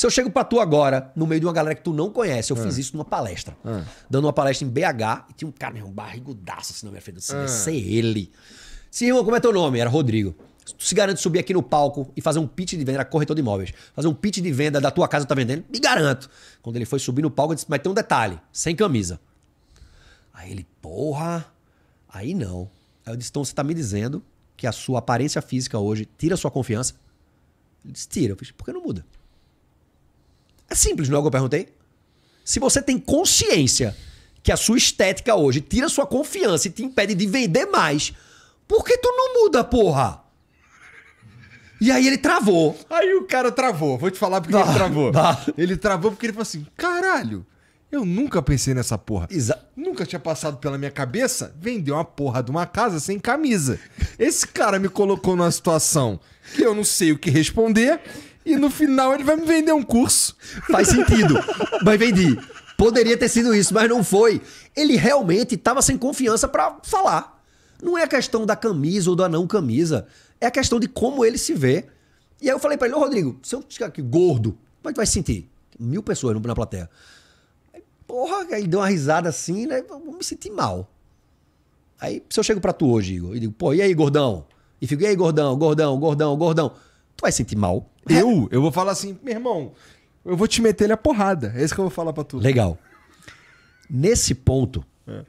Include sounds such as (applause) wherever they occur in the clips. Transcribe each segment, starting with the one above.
Se eu chego para tu agora, no meio de uma galera que tu não conhece, eu é. fiz isso numa palestra. É. Dando uma palestra em BH, e tinha um cara, meu, um barrigudaço assim na minha frente. Eu disse, vai ser ele. Sim, irmão, como é teu nome? Era Rodrigo. Tu se garante subir aqui no palco e fazer um pitch de venda, era corretor de imóveis, fazer um pitch de venda da tua casa tá vendendo? Me garanto. Quando ele foi subir no palco, eu disse, mas tem um detalhe, sem camisa. Aí ele, porra, aí não. Aí eu disse, então você tá me dizendo que a sua aparência física hoje tira a sua confiança? Ele disse, tira. Eu fiz, por que não muda? É simples, não é o que eu perguntei? Se você tem consciência que a sua estética hoje tira sua confiança e te impede de vender mais, por que tu não muda, porra? E aí ele travou. Aí o cara travou. Vou te falar porque tá, ele travou. Tá. Ele travou porque ele falou assim: caralho, eu nunca pensei nessa porra. Exa nunca tinha passado pela minha cabeça vender uma porra de uma casa sem camisa. Esse cara me colocou numa situação que eu não sei o que responder e no final ele vai me vender um curso. Faz sentido. mas vendi. Poderia ter sido isso, mas não foi. Ele realmente estava sem confiança para falar. Não é a questão da camisa ou da não camisa. É a questão de como ele se vê. E aí eu falei para ele, ô Rodrigo, se eu ficar aqui gordo, como é que tu vai se sentir? Mil pessoas na plateia. Aí, porra, aí deu uma risada assim, né? vou me sentir mal. Aí, se eu chego para tu hoje, Igor, e digo, pô, e aí, gordão? E fico, e aí, gordão, gordão, gordão, gordão tu vai sentir mal. Eu? Eu vou falar assim, meu irmão, eu vou te meter ele a porrada. É isso que eu vou falar pra tu. Legal. Nesse ponto, é.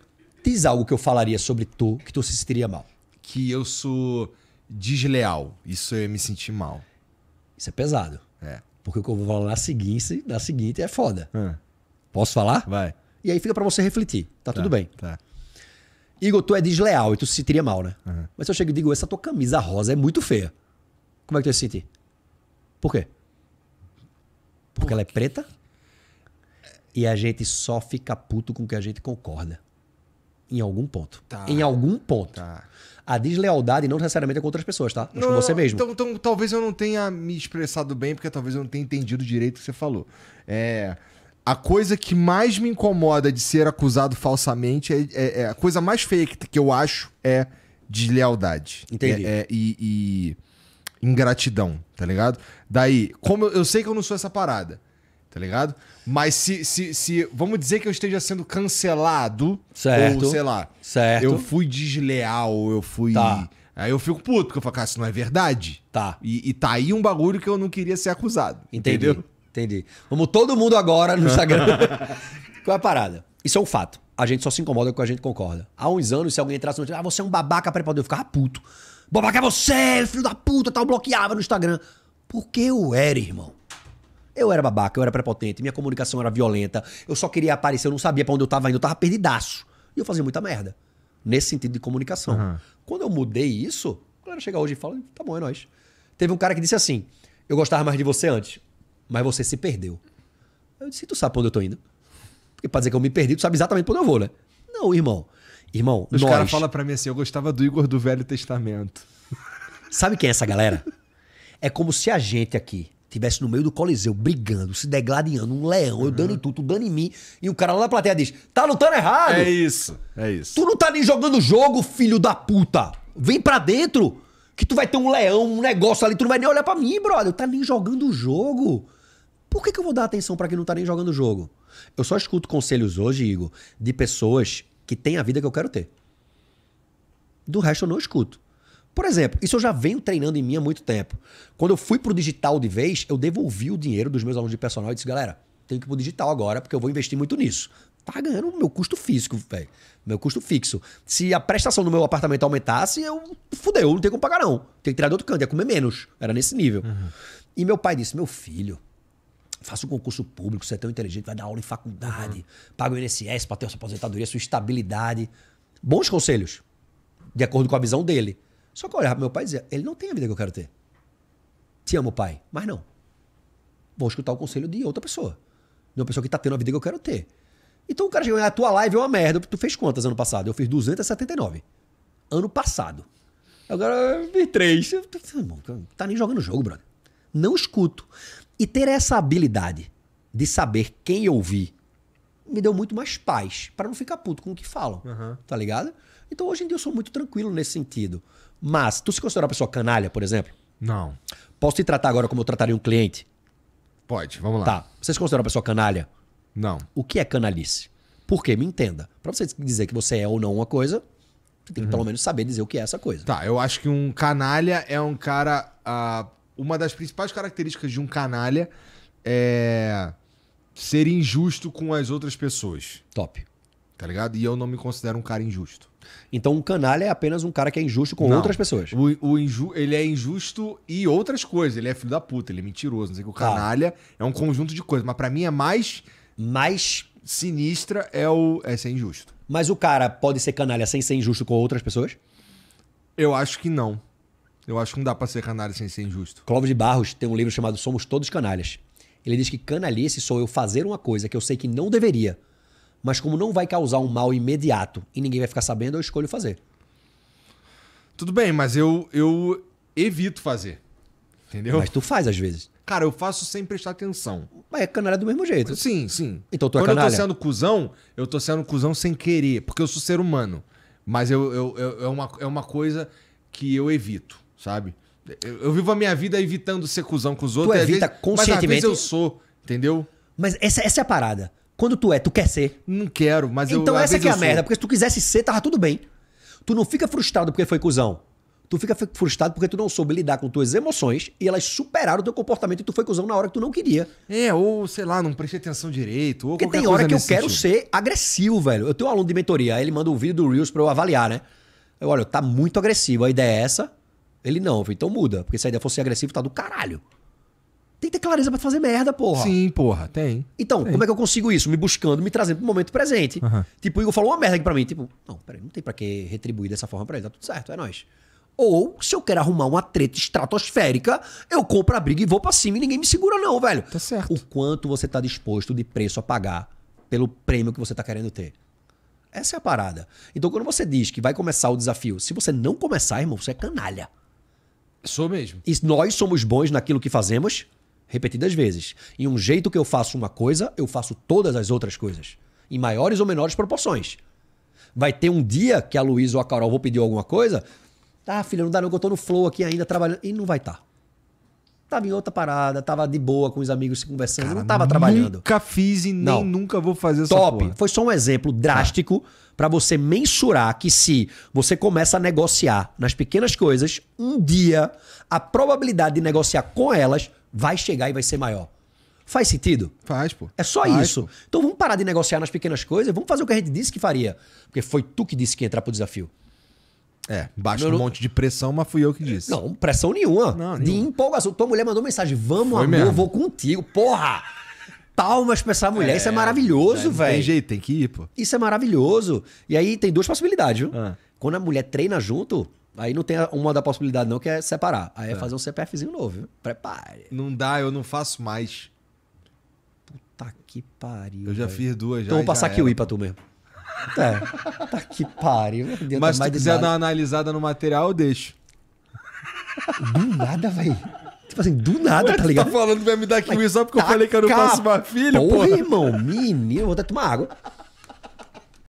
diz algo que eu falaria sobre tu, que tu se sentiria mal. Que eu sou desleal. Isso eu ia me sentir mal. Isso é pesado. É. Porque o que eu vou falar na seguinte, na seguinte é foda. É. Posso falar? Vai. E aí fica para você refletir. Tá, tá, tudo bem. Tá. Igor, tu é desleal e tu se sentiria mal, né? Uhum. Mas se eu chego e digo, essa tua camisa rosa é muito feia. Como é que tu ia se sentir? Por quê? Porque ela é preta e a gente só fica puto com o que a gente concorda. Em algum ponto. Tá. Em algum ponto. Tá. A deslealdade não necessariamente é com outras pessoas, tá? Mas não, com você mesmo. Então, então, talvez eu não tenha me expressado bem, porque talvez eu não tenha entendido direito o que você falou. É. A coisa que mais me incomoda de ser acusado falsamente é, é, é a coisa mais feia que, que eu acho é deslealdade. Entendi. É, é e, e ingratidão, tá ligado? Daí, como eu, eu sei que eu não sou essa parada, tá ligado? Mas se, se, se vamos dizer que eu esteja sendo cancelado, certo. ou sei lá, certo. eu fui desleal, eu fui. Tá. Aí eu fico puto, porque eu falo, cara, isso não é verdade. Tá. E, e tá aí um bagulho que eu não queria ser acusado. Entendi, entendeu? Entendi. Vamos todo mundo agora no Instagram. (laughs) Qual é a parada? Isso é um fato. A gente só se incomoda com a gente concorda. Há uns anos, se alguém entrasse no ah, você é um babaca pré-poder, eu ficava puto. Babaca é você, filho da puta, tal, bloqueava no Instagram. Porque eu era, irmão. Eu era babaca, eu era prepotente, minha comunicação era violenta, eu só queria aparecer, eu não sabia para onde eu tava indo, eu tava perdidaço. E eu fazia muita merda. Nesse sentido de comunicação. Uhum. Quando eu mudei isso, o cara chega hoje e fala, tá bom, é nóis. Teve um cara que disse assim, eu gostava mais de você antes, mas você se perdeu. Eu disse, tu sabe pra onde eu tô indo? Porque pra dizer que eu me perdi, tu sabe exatamente pra onde eu vou, né? Não, irmão. Irmão, Os nós... caras falam pra mim assim, eu gostava do Igor do Velho Testamento. (laughs) Sabe quem é essa galera? É como se a gente aqui tivesse no meio do Coliseu brigando, se degladiando, um leão, uhum. eu dando em uhum. tudo, tu dando em mim, e o cara lá na plateia diz: tá lutando errado. É isso, é isso. Tu não tá nem jogando jogo, filho da puta. Vem pra dentro, que tu vai ter um leão, um negócio ali, tu não vai nem olhar pra mim, brother. Tá nem jogando jogo. Por que, que eu vou dar atenção para quem não tá nem jogando jogo? Eu só escuto conselhos hoje, Igor, de pessoas que tem a vida que eu quero ter. Do resto eu não escuto. Por exemplo, isso eu já venho treinando em mim há muito tempo. Quando eu fui pro digital de vez, eu devolvi o dinheiro dos meus alunos de personal e disse, galera, tenho que ir pro digital agora porque eu vou investir muito nisso. Tá ganhando o meu custo físico, velho. Meu custo fixo. Se a prestação do meu apartamento aumentasse, eu fudeu, não tenho como pagar, não. Tenho que tirar do outro canto, ia comer menos. Era nesse nível. Uhum. E meu pai disse: meu filho, Faça um concurso público, você é tão inteligente, vai dar aula em faculdade, uhum. paga o INSS para ter sua aposentadoria, sua estabilidade. Bons conselhos, de acordo com a visão dele. Só que eu olhava pro meu pai e dizia, ele não tem a vida que eu quero ter. Te amo, pai, mas não. Vou escutar o conselho de outra pessoa. De uma pessoa que tá tendo a vida que eu quero ter. Então o cara chegou, a ah, tua live é uma merda. Tu fez quantas ano passado? Eu fiz 279. Ano passado. Agora eu três. Tá, tá nem jogando o jogo, brother. Não escuto. E ter essa habilidade de saber quem ouvir me deu muito mais paz para não ficar puto com o que falam, uhum. tá ligado? Então hoje em dia eu sou muito tranquilo nesse sentido. Mas, tu se considera uma pessoa canalha, por exemplo? Não. Posso te tratar agora como eu trataria um cliente? Pode, vamos lá. Tá. Você se considera uma pessoa canalha? Não. O que é canalice? Porque, me entenda, para você dizer que você é ou não uma coisa, você tem que pelo uhum. menos saber dizer o que é essa coisa. Tá, eu acho que um canalha é um cara. Uh uma das principais características de um canalha é ser injusto com as outras pessoas. Top. Tá ligado? E eu não me considero um cara injusto. Então um canalha é apenas um cara que é injusto com não. outras pessoas. O, o inju ele é injusto e outras coisas. Ele é filho da puta, ele é mentiroso. Não sei que o tá. canalha é um conjunto de coisas. Mas para mim é mais. Mais sinistra é o é ser injusto. Mas o cara pode ser canalha sem ser injusto com outras pessoas? Eu acho que não. Eu acho que não dá para ser canalha sem ser injusto. Clóvis de Barros tem um livro chamado Somos Todos Canalhas. Ele diz que canalice sou eu fazer uma coisa que eu sei que não deveria, mas como não vai causar um mal imediato e ninguém vai ficar sabendo, eu escolho fazer. Tudo bem, mas eu, eu evito fazer. Entendeu? Mas tu faz às vezes. Cara, eu faço sem prestar atenção. Mas é canalha do mesmo jeito. Sim, sim. Então tu é Quando canalha. eu tô sendo cuzão, eu tô sendo cuzão sem querer, porque eu sou ser humano. Mas eu, eu, eu é, uma, é uma coisa que eu evito sabe? Eu, eu, vivo a minha vida evitando ser cuzão com os outros. Tu evita vezes, conscientemente. Mas às vezes eu sou, entendeu? Mas essa, essa é a parada. Quando tu é, tu quer ser. Não quero, mas eu Então essa é que é a merda, porque se tu quisesse ser, tava tudo bem. Tu não fica frustrado porque foi cuzão. Tu fica frustrado porque tu não soube lidar com tuas emoções e elas superaram o teu comportamento e tu foi cuzão na hora que tu não queria. É, ou sei lá, não prestei atenção direito. Ou porque tem hora que eu quero sentido. ser agressivo, velho. Eu tenho um aluno de mentoria, aí ele manda um vídeo do Reels pra eu avaliar, né? Eu, olha, tá muito agressivo, a ideia é essa. Ele não, então muda. Porque se a ideia fosse agressivo, tá do caralho. Tem que ter clareza pra fazer merda, porra. Sim, porra, tem. Então, tem. como é que eu consigo isso? Me buscando, me trazendo pro momento presente. Uhum. Tipo, o Igor falou uma merda aqui pra mim. Tipo, não, peraí, não tem pra que retribuir dessa forma pra ele, tá tudo certo, é nóis. Ou, se eu quero arrumar uma treta estratosférica, eu compro a briga e vou pra cima e ninguém me segura, não, velho. Tá certo. O quanto você tá disposto de preço a pagar pelo prêmio que você tá querendo ter. Essa é a parada. Então, quando você diz que vai começar o desafio, se você não começar, irmão, você é canalha. Sou mesmo. E nós somos bons naquilo que fazemos repetidas vezes. Em um jeito que eu faço uma coisa, eu faço todas as outras coisas. Em maiores ou menores proporções. Vai ter um dia que a Luísa ou a Carol vou pedir alguma coisa. Ah, filha, não dá não eu tô no flow aqui ainda trabalhando. E não vai estar. Tá. Tava em outra parada, tava de boa com os amigos se conversando, Cara, não tava trabalhando. Nunca fiz e nem não. nunca vou fazer essa Top. Porra. Foi só um exemplo drástico ah. Tá. para você mensurar que se você começa a negociar nas pequenas coisas, um dia a probabilidade de negociar com elas vai chegar e vai ser maior. Faz sentido? Faz, pô. É só Faz, isso. Pô. Então vamos parar de negociar nas pequenas coisas, vamos fazer o que a gente disse que faria. Porque foi tu que disse que ia entrar pro desafio. É, baixa Meu... um monte de pressão, mas fui eu que disse. Não, pressão nenhuma. Não, de empolgação. Tua mulher mandou mensagem: Vamos, Foi amor, mesmo. vou contigo. Porra! Palmas pra essa mulher, é, isso é maravilhoso, é, velho. Tem jeito, tem que ir, pô. Isso é maravilhoso. E aí tem duas possibilidades, viu? Ah. Quando a mulher treina junto, Aí não tem uma da possibilidade, não, que é separar. Aí é, é fazer um CPFzinho novo, viu? Prepare. Não dá, eu não faço mais. Puta que pariu. Eu já véio. fiz duas então já. Então vou passar aqui o kiwi pra tu mesmo. É, tá que pariu. Né? Deus, Mas tá se quiser dar uma analisada no material, eu deixo. Do nada, velho. Tipo assim, do nada, Ué, tá, tá ligado? Tá falando que vai me dar kiwi Mas só porque tá eu falei que eu não faço filho, porra. Porra, irmão, menino, eu vou até tomar água.